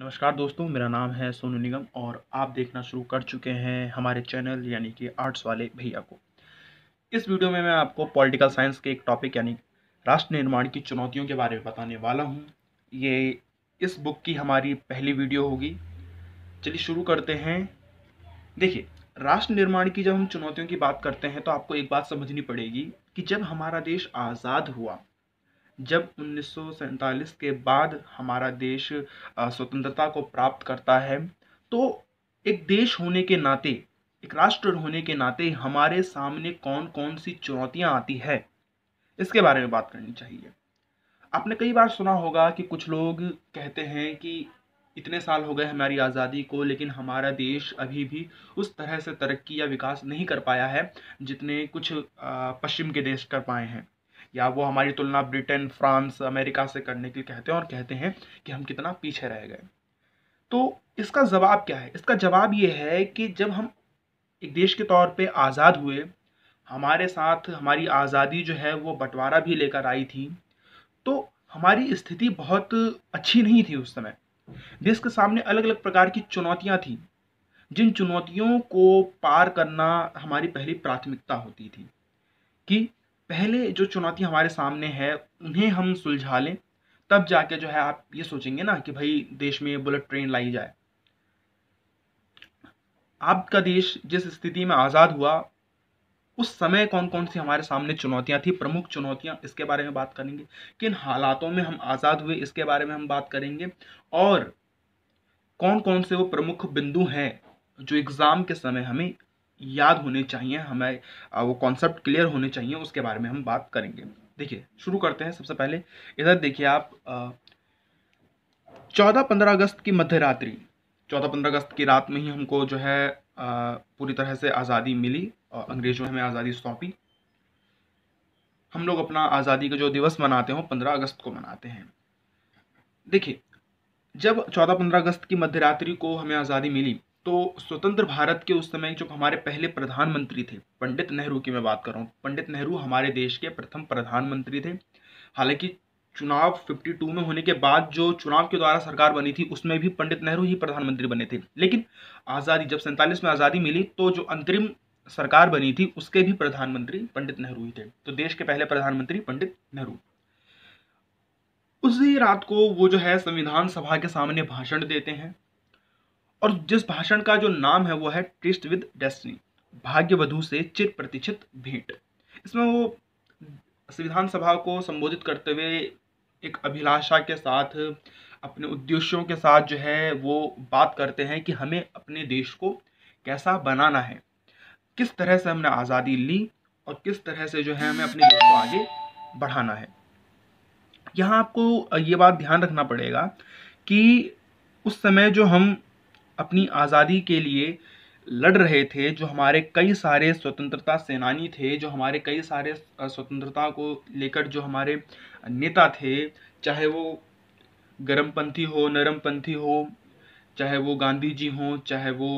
नमस्कार दोस्तों मेरा नाम है सोनू निगम और आप देखना शुरू कर चुके हैं हमारे चैनल यानी कि आर्ट्स वाले भैया को इस वीडियो में मैं आपको पॉलिटिकल साइंस के एक टॉपिक यानी राष्ट्र निर्माण की चुनौतियों के बारे में बताने वाला हूँ ये इस बुक की हमारी पहली वीडियो होगी चलिए शुरू करते हैं देखिए राष्ट्र निर्माण की जब हम चुनौतियों की बात करते हैं तो आपको एक बात समझनी पड़ेगी कि जब हमारा देश आज़ाद हुआ जब उन्नीस के बाद हमारा देश स्वतंत्रता को प्राप्त करता है तो एक देश होने के नाते एक राष्ट्र होने के नाते हमारे सामने कौन कौन सी चुनौतियाँ आती है इसके बारे में बात करनी चाहिए आपने कई बार सुना होगा कि कुछ लोग कहते हैं कि इतने साल हो गए हमारी आज़ादी को लेकिन हमारा देश अभी भी उस तरह से तरक्की या विकास नहीं कर पाया है जितने कुछ पश्चिम के देश कर पाए हैं या वो हमारी तुलना ब्रिटेन फ्रांस अमेरिका से करने के लिए कहते हैं और कहते हैं कि हम कितना पीछे रह गए तो इसका जवाब क्या है इसका जवाब ये है कि जब हम एक देश के तौर पे आज़ाद हुए हमारे साथ हमारी आज़ादी जो है वो बंटवारा भी लेकर आई थी तो हमारी स्थिति बहुत अच्छी नहीं थी उस समय देश के सामने अलग अलग प्रकार की चुनौतियाँ थीं जिन चुनौतियों को पार करना हमारी पहली प्राथमिकता होती थी कि पहले जो चुनौती हमारे सामने है उन्हें हम सुलझा लें तब जाके जो है आप ये सोचेंगे ना कि भाई देश में बुलेट ट्रेन लाई जाए आपका देश जिस स्थिति में आज़ाद हुआ उस समय कौन कौन सी हमारे सामने चुनौतियां थी प्रमुख चुनौतियां इसके बारे में बात करेंगे किन हालातों में हम आज़ाद हुए इसके बारे में हम बात करेंगे और कौन कौन से वो प्रमुख बिंदु हैं जो एग्ज़ाम के समय हमें याद होने चाहिए हमें वो कॉन्सेप्ट क्लियर होने चाहिए उसके बारे में हम बात करेंगे देखिए शुरू करते हैं सबसे पहले इधर देखिए आप चौदह पंद्रह अगस्त की मध्य रात्रि चौदह पंद्रह अगस्त की रात में ही हमको जो है पूरी तरह से आज़ादी मिली और अंग्रेज़ों ने हमें आज़ादी सौंपी हम लोग अपना आज़ादी का जो दिवस मनाते हैं पंद्रह अगस्त को मनाते हैं देखिए जब चौदह पंद्रह अगस्त की मध्य रात्रि को हमें आज़ादी मिली तो स्वतंत्र भारत के उस समय जो हमारे पहले प्रधानमंत्री थे पंडित नेहरू की मैं बात कर रहा हूँ पंडित नेहरू हमारे देश के प्रथम प्रधानमंत्री थे हालांकि चुनाव 52 में होने के बाद जो चुनाव के द्वारा सरकार बनी थी उसमें भी पंडित नेहरू ही प्रधानमंत्री बने थे लेकिन आज़ादी जब सैंतालीस में आज़ादी मिली तो जो अंतरिम सरकार बनी थी उसके भी प्रधानमंत्री पंडित नेहरू ही थे तो देश के पहले प्रधानमंत्री पंडित नेहरू उसी रात को वो जो है संविधान सभा के सामने भाषण देते हैं और जिस भाषण का जो नाम है वो है ट्रिस्ट विद डेस्टिनी भाग्यवधु से चिर प्रतिष्ठित भेंट इसमें वो संविधान सभा को संबोधित करते हुए एक अभिलाषा के साथ अपने उद्देश्यों के साथ जो है वो बात करते हैं कि हमें अपने देश को कैसा बनाना है किस तरह से हमने आज़ादी ली और किस तरह से जो है हमें अपने देश को आगे बढ़ाना है यहाँ आपको ये बात ध्यान रखना पड़ेगा कि उस समय जो हम अपनी आज़ादी के लिए लड़ रहे थे जो हमारे कई सारे स्वतंत्रता सेनानी थे जो हमारे कई सारे स्वतंत्रता को लेकर जो हमारे नेता थे चाहे वो गर्मपंथी हो नरमपंथी हो चाहे वो गांधी जी हों चाहे वो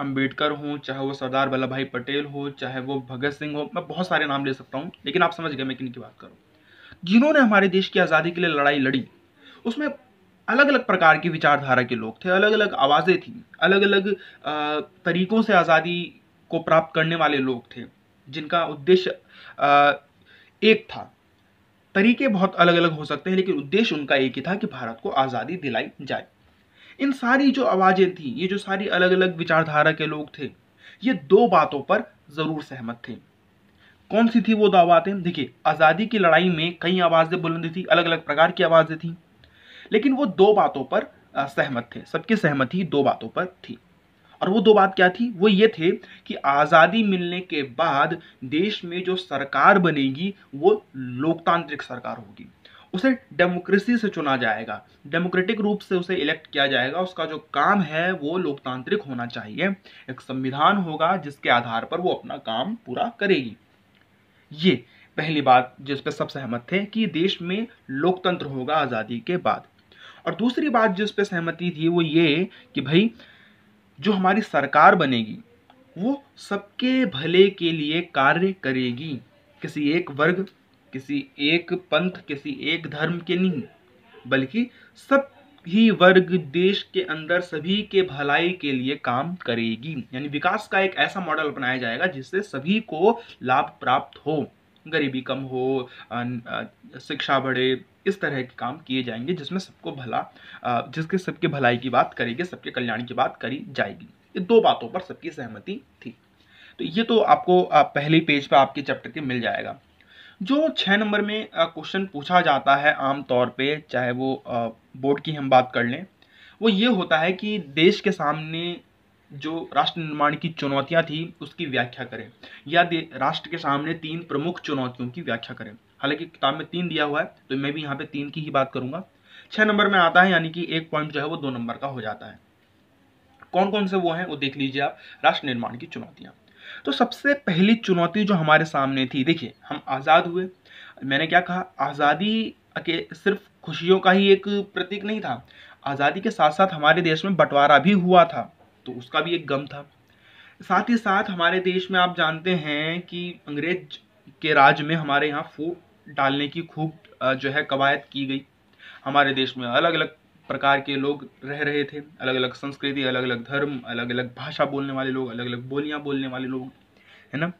अंबेडकर हों चाहे वो सरदार वल्लभ भाई पटेल हो चाहे वो भगत सिंह हो मैं बहुत सारे नाम ले सकता हूँ लेकिन आप समझ गए मैं किन की बात करूँ जिन्होंने हमारे देश की आज़ादी के लिए लड़ाई लड़ी उसमें अलग अलग प्रकार की विचारधारा के लोग थे अलग अलग आवाज़ें थीं अलग अलग तरीक़ों से आज़ादी को प्राप्त करने वाले लोग थे जिनका उद्देश्य एक था तरीके बहुत अलग अलग हो सकते हैं लेकिन उद्देश्य उनका एक ही था कि भारत को आज़ादी दिलाई जाए इन सारी जो आवाज़ें थीं ये जो सारी अलग अलग विचारधारा के लोग थे ये दो बातों पर ज़रूर सहमत थे कौन सी थी वो दो आवाज़ें देखिए आज़ादी की लड़ाई में कई आवाज़ें बुलंद थी अलग अलग प्रकार की आवाज़ें थीं लेकिन वो दो बातों पर सहमत थे सबकी सहमति दो बातों पर थी और वो दो बात क्या थी वो ये थे कि आज़ादी मिलने के बाद देश में जो सरकार बनेगी वो लोकतांत्रिक सरकार होगी उसे डेमोक्रेसी से चुना जाएगा डेमोक्रेटिक रूप से उसे इलेक्ट किया जाएगा उसका जो काम है वो लोकतांत्रिक होना चाहिए एक संविधान होगा जिसके आधार पर वो अपना काम पूरा करेगी ये पहली बात जिस पर सब सहमत थे कि देश में लोकतंत्र होगा आज़ादी के बाद और दूसरी बात जिस पे सहमति थी वो ये कि भाई जो हमारी सरकार बनेगी वो सबके भले के लिए कार्य करेगी किसी एक वर्ग किसी एक पंथ किसी एक धर्म के नहीं बल्कि सब ही वर्ग देश के अंदर सभी के भलाई के लिए काम करेगी यानी विकास का एक ऐसा मॉडल अपनाया जाएगा जिससे सभी को लाभ प्राप्त हो गरीबी कम हो शिक्षा बढ़े इस तरह के काम किए जाएंगे जिसमें सबको भला जिसके सबके भलाई की बात करेगी सबके कल्याण की बात करी जाएगी ये दो बातों पर सबकी सहमति थी तो ये तो आपको पहले पेज पर आपके चैप्टर के मिल जाएगा जो छः नंबर में क्वेश्चन पूछा जाता है आम तौर पे चाहे वो बोर्ड की हम बात कर लें वो ये होता है कि देश के सामने जो राष्ट्र निर्माण की चुनौतियां थी उसकी व्याख्या करें या राष्ट्र के सामने तीन प्रमुख चुनौतियों की व्याख्या करें हालांकि किताब में तीन दिया हुआ है तो मैं भी यहाँ पे तीन की ही बात करूंगा छह नंबर में आता है यानी कि एक पॉइंट जो है वो दो नंबर का हो जाता है कौन कौन से वो हैं वो देख लीजिए आप राष्ट्र निर्माण की चुनौतियां तो सबसे पहली चुनौती जो हमारे सामने थी देखिए हम आज़ाद हुए मैंने क्या कहा आज़ादी के सिर्फ खुशियों का ही एक प्रतीक नहीं था आज़ादी के साथ साथ हमारे देश में बंटवारा भी हुआ था तो उसका भी एक गम था साथ ही साथ हमारे देश में आप जानते हैं कि अंग्रेज के राज में हमारे यहाँ फूड डालने की खूब जो है कवायद की गई हमारे देश में अलग अलग प्रकार के लोग रह रहे थे अलग अलग संस्कृति अलग अलग धर्म अलग अलग भाषा बोलने वाले लोग अलग अलग बोलियाँ बोलने वाले लोग है ना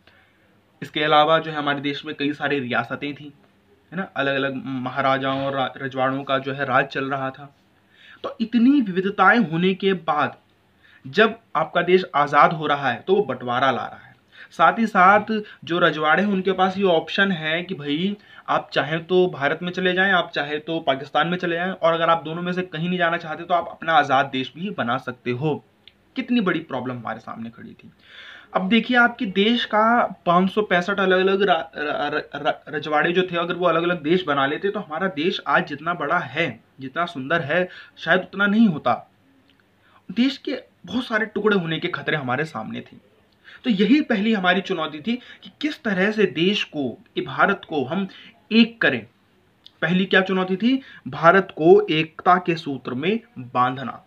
इसके अलावा जो है हमारे देश में कई सारी रियासतें थीं है ना अलग अलग महाराजाओं और रजवाड़ों का जो है राज चल रहा था तो इतनी विविधताएं होने के बाद जब आपका देश आज़ाद हो रहा है तो वो बंटवारा ला रहा है साथ ही साथ जो रजवाड़े हैं उनके पास ये ऑप्शन है कि भाई आप चाहे तो भारत में चले जाएं आप चाहे तो पाकिस्तान में चले जाएं और अगर आप दोनों में से कहीं नहीं जाना चाहते तो आप अपना आज़ाद देश भी बना सकते हो कितनी बड़ी प्रॉब्लम हमारे सामने खड़ी थी अब देखिए आपके देश का पाँच अलग अलग रजवाड़े जो थे अगर वो अलग अलग देश बना लेते तो हमारा देश आज जितना बड़ा है जितना सुंदर है शायद उतना नहीं होता देश के बहुत सारे टुकड़े होने के खतरे हमारे सामने थे तो यही पहली हमारी चुनौती थी कि किस तरह से देश को भारत को हम एक करें पहली क्या चुनौती थी भारत को एकता के सूत्र में बांधना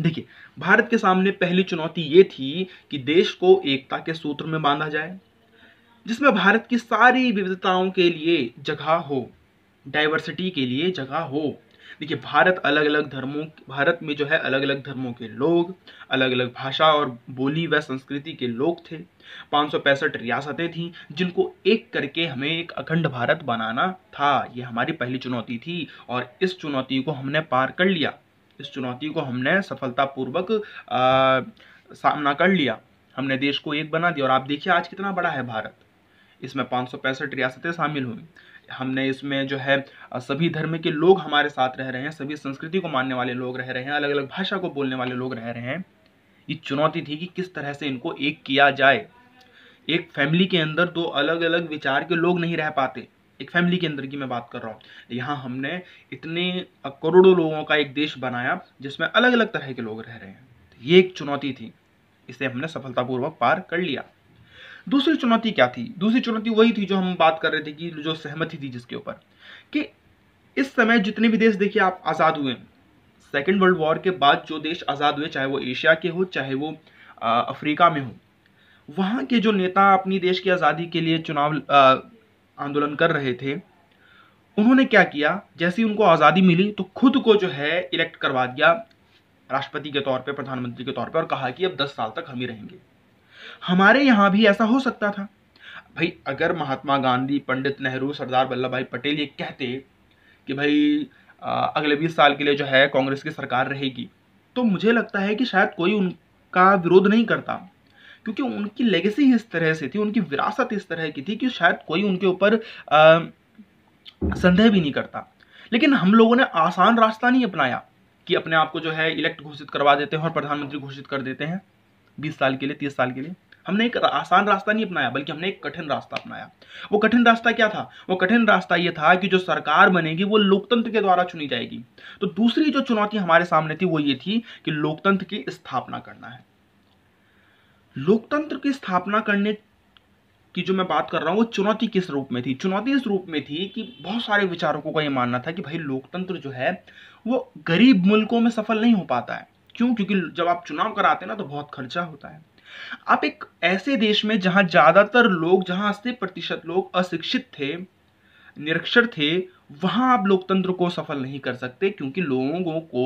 देखिए भारत के सामने पहली चुनौती ये थी कि देश को एकता के सूत्र में बांधा जाए जिसमें भारत की सारी विविधताओं के लिए जगह हो डाइवर्सिटी के लिए जगह हो देखिए भारत अलग अलग धर्मों भारत में जो है अलग अलग धर्मों के लोग अलग अलग भाषा और बोली व संस्कृति के लोग थे पाँच रियासतें थीं जिनको एक करके हमें एक अखंड भारत बनाना था ये हमारी पहली चुनौती थी और इस चुनौती को हमने पार कर लिया इस चुनौती को हमने सफलतापूर्वक सामना कर लिया हमने देश को एक बना दिया और आप देखिए आज कितना बड़ा है भारत इसमें पाँच रियासतें शामिल हुई हमने इसमें जो है सभी धर्म के लोग हमारे साथ रह रहे हैं सभी संस्कृति को मानने वाले लोग रह रहे हैं अलग अलग भाषा को बोलने वाले लोग रह रहे हैं ये चुनौती थी कि किस तरह से इनको एक किया जाए एक फैमिली के अंदर दो अलग अलग विचार के लोग नहीं रह पाते एक फैमिली के अंदर की मैं बात कर रहा हूँ यहाँ हमने इतने करोड़ों लोगों का एक देश बनाया जिसमें अलग अलग तरह के लोग रह रहे हैं ये एक चुनौती थी इसे हमने सफलतापूर्वक पार कर लिया दूसरी चुनौती क्या थी दूसरी चुनौती वही थी जो हम बात कर रहे थे कि जो सहमति थी जिसके ऊपर कि इस समय जितने भी देश देखिए आप आज़ाद हुए सेकेंड वर्ल्ड वॉर के बाद जो देश आज़ाद हुए चाहे वो एशिया के हो चाहे वो अफ्रीका में हो वहाँ के जो नेता अपनी देश की आज़ादी के लिए चुनाव आंदोलन कर रहे थे उन्होंने क्या किया जैसे ही उनको आज़ादी मिली तो खुद को जो है इलेक्ट करवा दिया राष्ट्रपति के तौर पे प्रधानमंत्री के तौर पे और कहा कि अब 10 साल तक हम ही रहेंगे हमारे यहाँ भी ऐसा हो सकता था भाई अगर महात्मा गांधी पंडित नेहरू सरदार वल्लभ भाई पटेल ये कहते कि भाई आ, अगले बीस साल के लिए जो है कांग्रेस की सरकार रहेगी तो मुझे लगता है कि शायद कोई उनका विरोध नहीं करता क्योंकि उनकी लेगेसी इस तरह से थी उनकी विरासत इस तरह की थी कि शायद कोई उनके ऊपर संदेह भी नहीं करता लेकिन हम लोगों ने आसान रास्ता नहीं अपनाया कि अपने आप को जो है इलेक्ट घोषित करवा देते हैं और प्रधानमंत्री घोषित कर देते हैं बीस साल के लिए तीस साल के लिए हमने एक आसान रास्ता नहीं अपनाया बल्कि हमने एक कठिन रास्ता अपनाया वो कठिन रास्ता क्या था वो कठिन रास्ता ये था कि जो सरकार बनेगी वो लोकतंत्र के द्वारा चुनी जाएगी तो दूसरी जो चुनौती हमारे सामने थी वो ये थी कि लोकतंत्र की स्थापना करना है लोकतंत्र की स्थापना करने की जो मैं बात कर रहा हूँ वो चुनौती किस रूप में थी चुनौती इस रूप में थी कि बहुत सारे विचारकों का ये मानना था कि भाई लोकतंत्र जो है वो गरीब मुल्कों में सफल नहीं हो पाता है क्यों क्योंकि जब आप चुनाव कराते हैं ना तो बहुत खर्चा होता है आप एक ऐसे देश में जहाँ ज़्यादातर लोग जहाँ अस्सी प्रतिशत लोग अशिक्षित थे निरक्षर थे वहाँ आप लोकतंत्र को सफल नहीं कर सकते क्योंकि लोगों को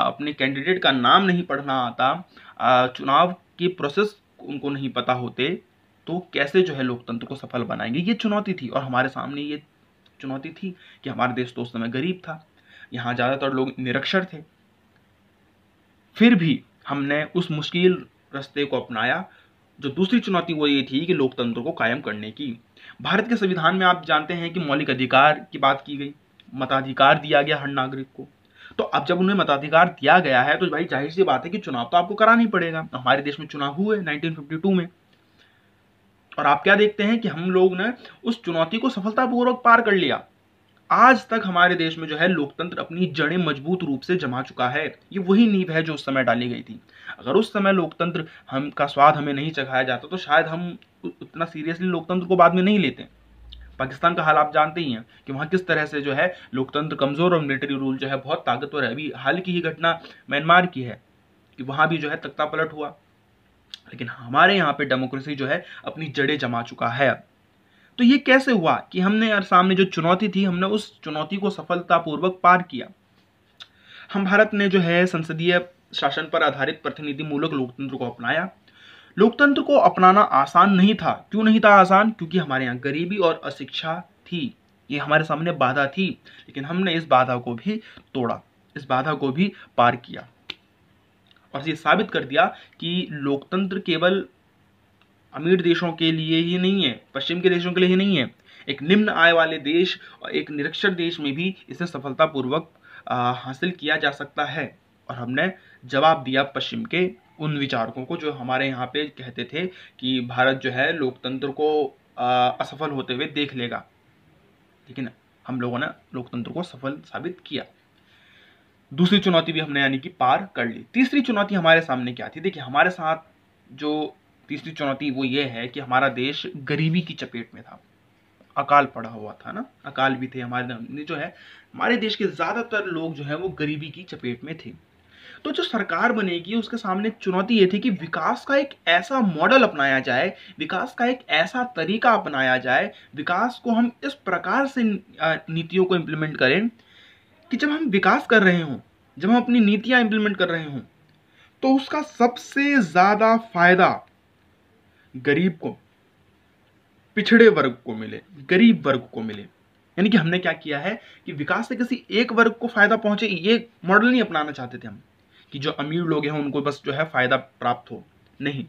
अपने कैंडिडेट का नाम नहीं पढ़ना आता चुनाव की प्रोसेस उनको नहीं पता होते तो कैसे जो है लोकतंत्र को सफल बनाएंगे ये चुनौती थी और हमारे सामने ये चुनौती थी कि हमारा देश तो उस समय गरीब था यहाँ ज़्यादातर लोग निरक्षर थे फिर भी हमने उस मुश्किल रास्ते को अपनाया जो दूसरी चुनौती वो ये थी कि लोकतंत्र को कायम करने की भारत के संविधान में आप जानते हैं कि मौलिक अधिकार की बात की गई मताधिकार दिया गया हर नागरिक को तो अब जब उन्हें मताधिकार दिया गया है तो भाई जाहिर सी बात है कि चुनाव तो आपको कराना ही पड़ेगा हमारे देश में चुनाव हुए 1952 में और आप क्या देखते हैं कि हम लोग ने उस चुनौती को सफलतापूर्वक पार कर लिया आज तक हमारे देश में जो है लोकतंत्र अपनी जड़ें मजबूत रूप से जमा चुका है ये वही नींव है जो उस समय डाली गई थी अगर उस समय लोकतंत्र हम का स्वाद हमें नहीं चखाया जाता तो शायद हम उतना सीरियसली लोकतंत्र को बाद में नहीं लेते पाकिस्तान का हाल आप जानते ही हैं कि वहाँ किस तरह से जो है लोकतंत्र कमज़ोर और मिलिट्री रूल जो है बहुत ताकतवर है अभी हाल की ही घटना म्यांमार की है कि वहाँ भी जो है तख्ता पलट हुआ लेकिन हमारे यहाँ पे डेमोक्रेसी जो है अपनी जड़ें जमा चुका है तो ये कैसे हुआ कि हमने यार सामने जो चुनौती थी हमने उस चुनौती को सफलतापूर्वक पार किया हम भारत ने जो है संसदीय शासन पर आधारित प्रतिनिधि मूलक लोकतंत्र को अपनाया लोकतंत्र को अपनाना आसान नहीं था क्यों नहीं था आसान क्योंकि हमारे यहाँ गरीबी और अशिक्षा थी ये हमारे सामने बाधा थी लेकिन हमने इस बाधा को भी तोड़ा इस बाधा को भी पार किया और ये साबित कर दिया कि लोकतंत्र केवल अमीर देशों के लिए ही नहीं है पश्चिम के देशों के लिए ही नहीं है एक निम्न आय वाले देश और एक निरक्षर देश में भी इसे सफलतापूर्वक हासिल किया जा सकता है और हमने जवाब दिया पश्चिम के उन विचारकों को जो हमारे यहाँ पे कहते थे कि भारत जो है लोकतंत्र को आ, असफल होते हुए देख लेगा लेकिन हम लोगों ने लोकतंत्र को सफल साबित किया दूसरी चुनौती भी हमने यानी कि पार कर ली तीसरी चुनौती हमारे सामने क्या थी देखिए हमारे साथ जो तीसरी चुनौती वो ये है कि हमारा देश गरीबी की चपेट में था अकाल पड़ा हुआ था ना अकाल भी थे हमारे जो है हमारे देश के ज़्यादातर लोग जो है वो गरीबी की चपेट में थे तो जो सरकार बनेगी उसके सामने चुनौती ये थी कि विकास का एक ऐसा मॉडल अपनाया जाए विकास का एक ऐसा तरीका अपनाया जाए विकास को हम इस प्रकार से नीतियों को इम्प्लीमेंट करें कि जब हम विकास कर रहे हों जब हम अपनी नीतियाँ इम्प्लीमेंट कर रहे हों तो उसका सबसे ज़्यादा फायदा गरीब को पिछड़े वर्ग को मिले गरीब वर्ग को मिले यानी कि हमने क्या किया है कि विकास से किसी एक वर्ग को फायदा पहुंचे ये मॉडल नहीं अपनाना चाहते थे हम कि जो अमीर लोग हैं उनको बस जो है फायदा प्राप्त हो नहीं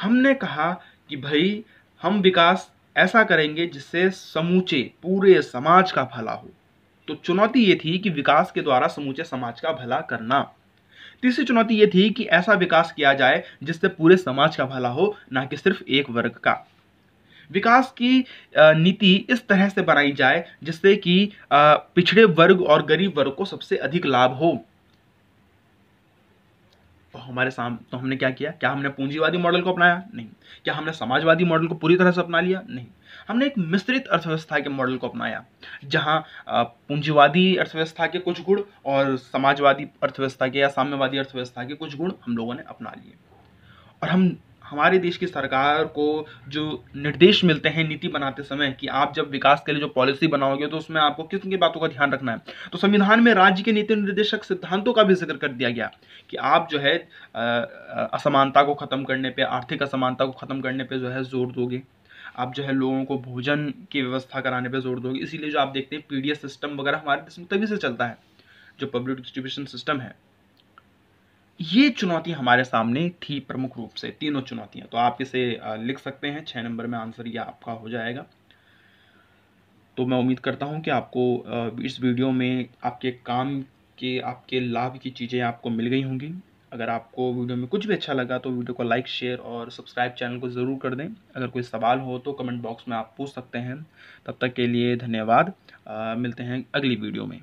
हमने कहा कि भाई हम विकास ऐसा करेंगे जिससे समूचे पूरे समाज का भला हो तो चुनौती ये थी कि विकास के द्वारा समूचे समाज का भला करना तीसरी चुनौती ये थी कि ऐसा विकास किया जाए जिससे पूरे समाज का भला हो ना कि सिर्फ एक वर्ग का विकास की नीति इस तरह से बनाई जाए जिससे कि पिछड़े वर्ग और गरीब वर्ग को सबसे अधिक लाभ हो तो हमारे साम तो हमने क्या किया क्या हमने पूंजीवादी मॉडल को अपनाया नहीं क्या हमने समाजवादी मॉडल को पूरी तरह से अपना लिया नहीं हमने एक मिश्रित अर्थव्यवस्था के मॉडल को अपनाया जहाँ पूंजीवादी अर्थव्यवस्था के कुछ गुण और समाजवादी अर्थव्यवस्था के या साम्यवादी अर्थव्यवस्था के कुछ गुण हम लोगों ने अपना लिए और हम हमारे देश की सरकार को जो निर्देश मिलते हैं नीति बनाते समय कि आप जब विकास के लिए जो पॉलिसी बनाओगे तो उसमें आपको किस की बातों का ध्यान रखना है तो संविधान में राज्य के नीति निर्देशक सिद्धांतों का भी जिक्र कर दिया गया कि आप जो है असमानता को ख़त्म करने पर आर्थिक असमानता को ख़त्म करने पर जो है जोर दोगे आप जो है लोगों को भोजन की व्यवस्था कराने पर जोर दोगे इसीलिए जो आप देखते हैं पी सिस्टम वगैरह हमारे देश में तभी से चलता है जो पब्लिक डिस्ट्रीब्यूशन सिस्टम है ये चुनौती हमारे सामने थी प्रमुख रूप से तीनों चुनौतियां तो आप इसे लिख सकते हैं छः नंबर में आंसर ये आपका हो जाएगा तो मैं उम्मीद करता हूं कि आपको इस वीडियो में आपके काम के आपके लाभ की चीज़ें आपको मिल गई होंगी अगर आपको वीडियो में कुछ भी अच्छा लगा तो वीडियो को लाइक शेयर और सब्सक्राइब चैनल को ज़रूर कर दें अगर कोई सवाल हो तो कमेंट बॉक्स में आप पूछ सकते हैं तब तक के लिए धन्यवाद आ, मिलते हैं अगली वीडियो में